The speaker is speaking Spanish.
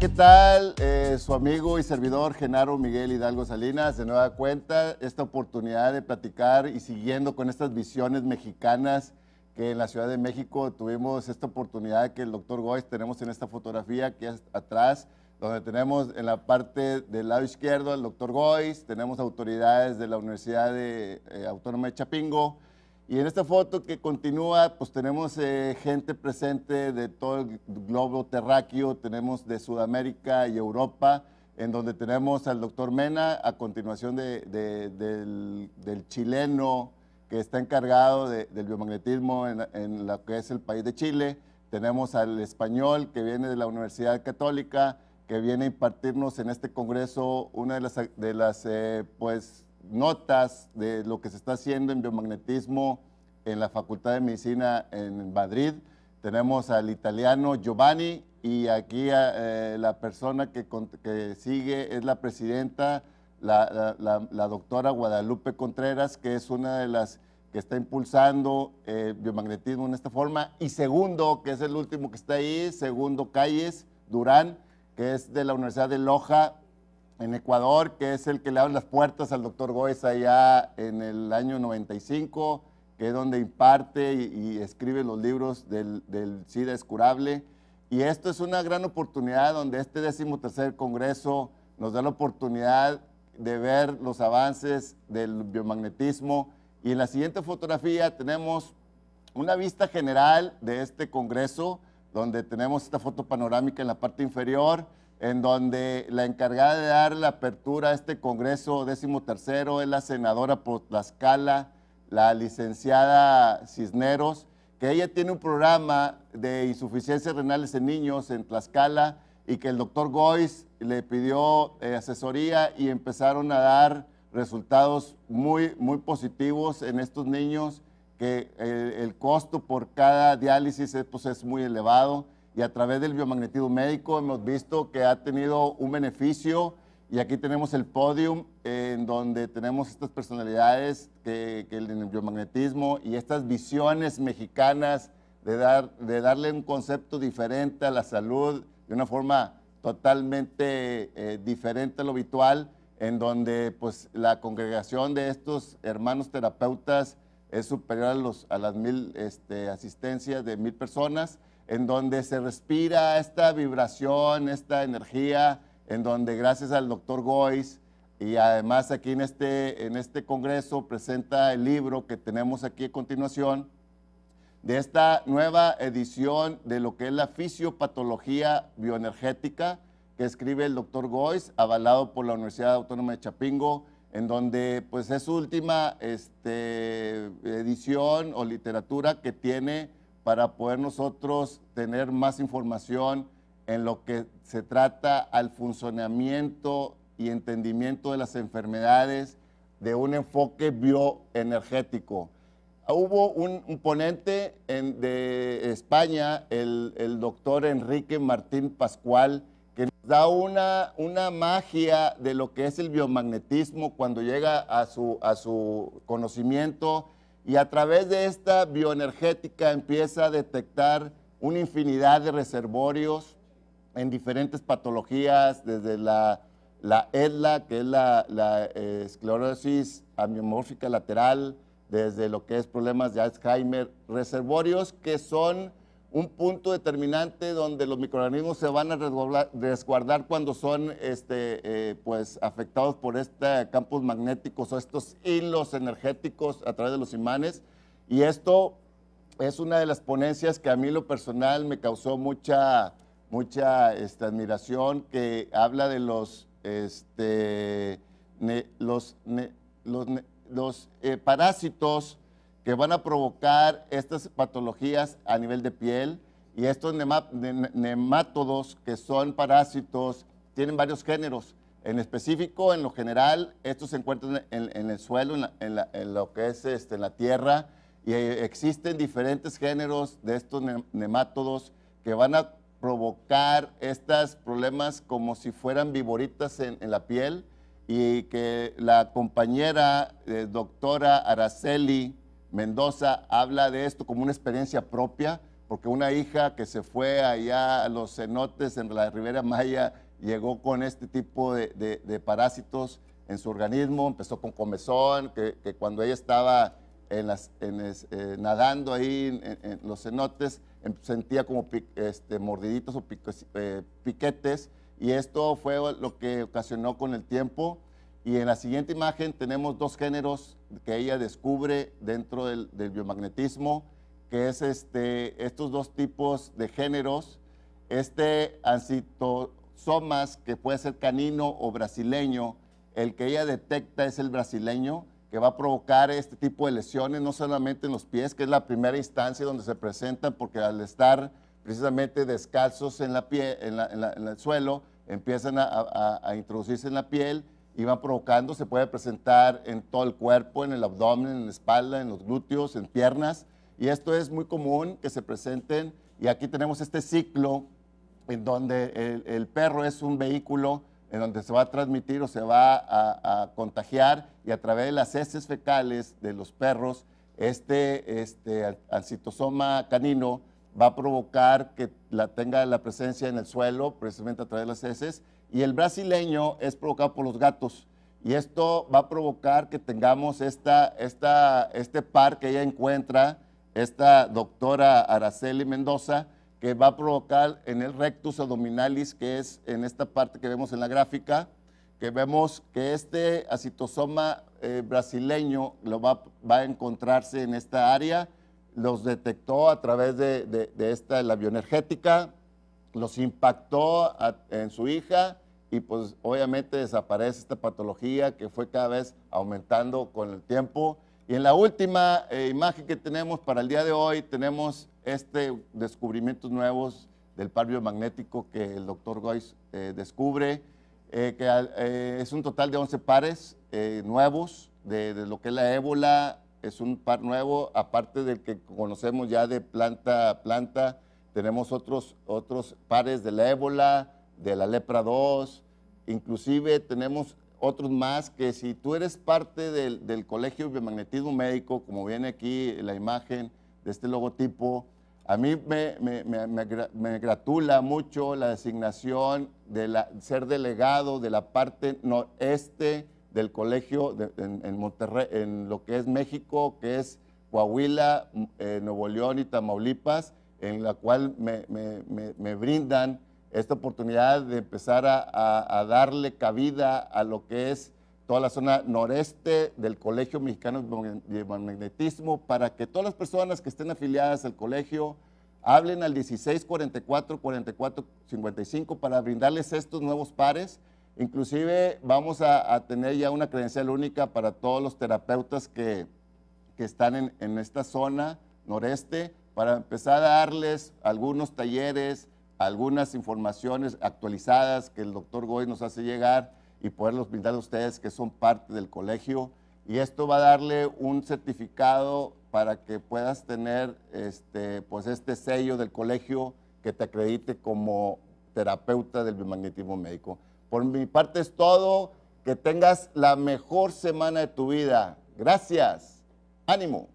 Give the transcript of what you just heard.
¿qué tal? Eh, su amigo y servidor Genaro Miguel Hidalgo Salinas, de nueva cuenta, esta oportunidad de platicar y siguiendo con estas visiones mexicanas que en la Ciudad de México tuvimos esta oportunidad que el doctor Goes tenemos en esta fotografía que atrás, donde tenemos en la parte del lado izquierdo al doctor Gois, tenemos autoridades de la Universidad eh, Autónoma de Chapingo, y en esta foto que continúa, pues tenemos eh, gente presente de todo el globo terráqueo, tenemos de Sudamérica y Europa, en donde tenemos al doctor Mena, a continuación del, chileno que está encargado del biomagnetismo en, en, lo que es el país de Chile, tenemos al español que viene de la Universidad Católica, que viene a impartirnos en este congreso una de las, de las eh, pues, notas de lo que se está haciendo en biomagnetismo en la Facultad de Medicina en Madrid. Tenemos al italiano Giovanni y aquí eh, la persona que, sigue es la presidenta, la, doctora Guadalupe Contreras, que es una de las que está impulsando el eh, biomagnetismo en esta forma. Y segundo, que es el último que está ahí, segundo Calles Durán, que es de la Universidad de Loja, en Ecuador, que es el que le abre las puertas al doctor Goes allá en el año 95 que es donde imparte y, escribe los libros del, SIDA es curable. Y esto es una gran oportunidad donde este decimotercer Congreso nos da la oportunidad de ver los avances del biomagnetismo. Y en la siguiente fotografía tenemos una vista general de este Congreso, donde tenemos esta foto panorámica en la parte inferior, en donde la encargada de dar la apertura a este Congreso décimo tercero es la senadora por Tlaxcala, la licenciada Cisneros, que ella tiene un programa de insuficiencias renales en niños en Tlaxcala y que el doctor Goiz le pidió eh, asesoría y empezaron a dar resultados muy, muy positivos en estos niños, que eh, el, costo por cada diálisis es, pues, es muy elevado y a través del biomagnetismo médico hemos visto que ha tenido un beneficio y aquí tenemos el podium en donde tenemos estas personalidades que, el, biomagnetismo y estas visiones mexicanas de, dar, de darle un concepto diferente a la salud, de una forma totalmente eh, diferente a lo habitual, en donde pues la congregación de estos hermanos terapeutas es superior a, los, a las mil este, asistencias de mil personas, en donde se respira esta vibración, esta energía, en donde gracias al doctor Gois y además aquí en este, en este congreso presenta el libro que tenemos aquí a continuación de esta nueva edición de lo que es la fisiopatología bioenergética que escribe el doctor Gois, avalado por la Universidad Autónoma de Chapingo, en donde pues es última este, edición o literatura que tiene para poder nosotros tener más información en lo que se trata al funcionamiento y entendimiento de las enfermedades de un enfoque bioenergético. Hubo un, ponente en, de España, el, doctor Enrique Martín Pascual, que nos da una, una, magia de lo que es el biomagnetismo cuando llega a su, a su conocimiento y a través de esta bioenergética empieza a detectar una infinidad de reservorios en diferentes patologías, desde la, la e que es la, eh, esclerosis amiomórfica lateral, desde lo que es problemas de Alzheimer, reservorios que son un punto determinante donde los microorganismos se van a resguardar, cuando son este, eh, pues, afectados por estos campos magnéticos o estos hilos energéticos a través de los imanes. Y esto es una de las ponencias que a mí lo personal me causó mucha mucha esta, admiración, que habla de los, este, los, los, los eh, parásitos que van a provocar estas patologías a nivel de piel. Y estos nemátodos, que son parásitos, tienen varios géneros. En específico, en lo general, estos se encuentran en, el suelo, en, lo que es este, la tierra, y eh, existen diferentes géneros de estos nemátodos que van a provocar estos problemas como si fueran viboritas en, la piel y que la compañera eh, doctora Araceli Mendoza habla de esto como una experiencia propia, porque una hija que se fue allá a los cenotes en la Ribera Maya llegó con este tipo de, de, parásitos en su organismo, empezó con comezón, que, cuando ella estaba en las, en eh, nadando ahí en los cenotes, Em, sentía como este, mordiditos o eh, piquetes y esto fue lo que ocasionó con el tiempo. Y en la siguiente imagen tenemos dos géneros que ella descubre dentro del, biomagnetismo, que es este, estos dos tipos de géneros, este ancitosomas que puede ser canino o brasileño, el que ella detecta es el brasileño que va a provocar este tipo de lesiones, no solamente en los pies, que es la primera instancia donde se presentan, porque al estar precisamente descalzos en, la pie, en, el suelo, empiezan a, introducirse en la piel y van provocando, se puede presentar en todo el cuerpo, en el abdomen, en la espalda, en los glúteos, en piernas, y esto es muy común que se presenten, y aquí tenemos este ciclo en donde el, el perro es un vehículo en donde se va a transmitir o se va a, contagiar y a través de las heces fecales de los perros, este, este canino va a provocar que la tenga la presencia en el suelo, precisamente a través de las heces, y el brasileño es provocado por los gatos. Y esto va a provocar que tengamos este par que ella encuentra, esta doctora Araceli Mendoza, que va a provocar en el rectus abdominalis, que es en esta parte que vemos en la gráfica, que vemos que este acitosoma eh, brasileño lo va, va, a encontrarse en esta área, los detectó a través de, de, de esta la bioenergética, los impactó en su hija y pues obviamente desaparece esta patología que fue cada vez aumentando con el tiempo. Y en la última eh, imagen que tenemos para el día de hoy tenemos este descubrimientos nuevos del par biomagnético que el doctor Goiz eh, descubre, eh, que eh, es un total de 11 pares nuevos de, lo que es la ébola, es un par nuevo, aparte del que conocemos ya de planta a planta, tenemos otros, otros pares de la ébola, de la lepra 2, inclusive tenemos otros más que si tú eres parte del, del Colegio de Biomagnetismo Médico, como viene aquí la imagen de este logotipo, a mí me, gratula mucho la designación de la, ser delegado de la parte noreste del colegio en, Monterrey, en lo que es México, que es Coahuila, eh, Nuevo León y Tamaulipas, en la cual me, brindan esta oportunidad de empezar a darle cabida a lo que es toda la zona noreste del Colegio Mexicano de Magnetismo, para que todas las personas que estén afiliadas al colegio hablen al 1644-4455 para brindarles estos nuevos pares. Inclusive vamos a, tener ya una credencial única para todos los terapeutas que, que están en, en esta zona noreste para empezar a darles algunos talleres, algunas informaciones actualizadas que el doctor Goy nos hace llegar y poderlos brindar a ustedes que son parte del colegio. Y esto va a darle un certificado para que puedas tener este, pues este sello del colegio que te acredite como terapeuta del biomagnetismo médico. Por mi parte es todo. Que tengas la mejor semana de tu vida. Gracias. Ánimo.